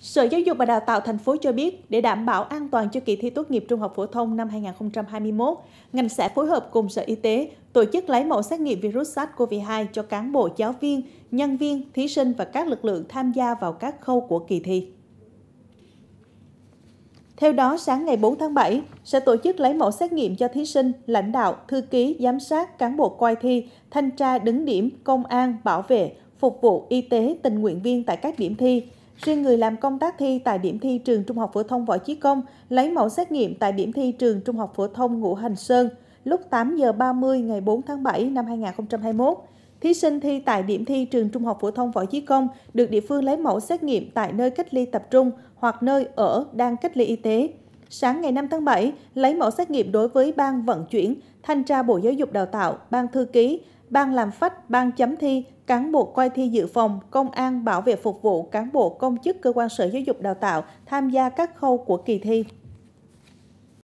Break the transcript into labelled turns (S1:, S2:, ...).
S1: Sở Giáo dục và Đào tạo thành phố cho biết, để đảm bảo an toàn cho kỳ thi tốt nghiệp trung học phổ thông năm 2021, ngành sẽ phối hợp cùng Sở Y tế tổ chức lấy mẫu xét nghiệm virus SARS-CoV-2 cho cán bộ, giáo viên, nhân viên, thí sinh và các lực lượng tham gia vào các khâu của kỳ thi. Theo đó, sáng ngày 4 tháng 7, sẽ tổ chức lấy mẫu xét nghiệm cho thí sinh, lãnh đạo, thư ký, giám sát, cán bộ coi thi, thanh tra đứng điểm, công an, bảo vệ, phục vụ y tế, tình nguyện viên tại các điểm thi – Riêng người làm công tác thi tại điểm thi trường Trung học phổ thông Võ Chí Công lấy mẫu xét nghiệm tại điểm thi trường Trung học phổ thông Ngũ Hành Sơn lúc 8 giờ 30 ngày 4 tháng 7 năm 2021. Thí sinh thi tại điểm thi trường Trung học phổ thông Võ Chí Công được địa phương lấy mẫu xét nghiệm tại nơi cách ly tập trung hoặc nơi ở đang cách ly y tế. Sáng ngày 5 tháng 7, lấy mẫu xét nghiệm đối với ban vận chuyển, thanh tra Bộ Giáo dục Đào tạo, ban thư ký, ban làm phách, ban chấm thi, cán bộ coi thi dự phòng, công an bảo vệ phục vụ, cán bộ công chức cơ quan sở giáo dục đào tạo tham gia các khâu của kỳ thi.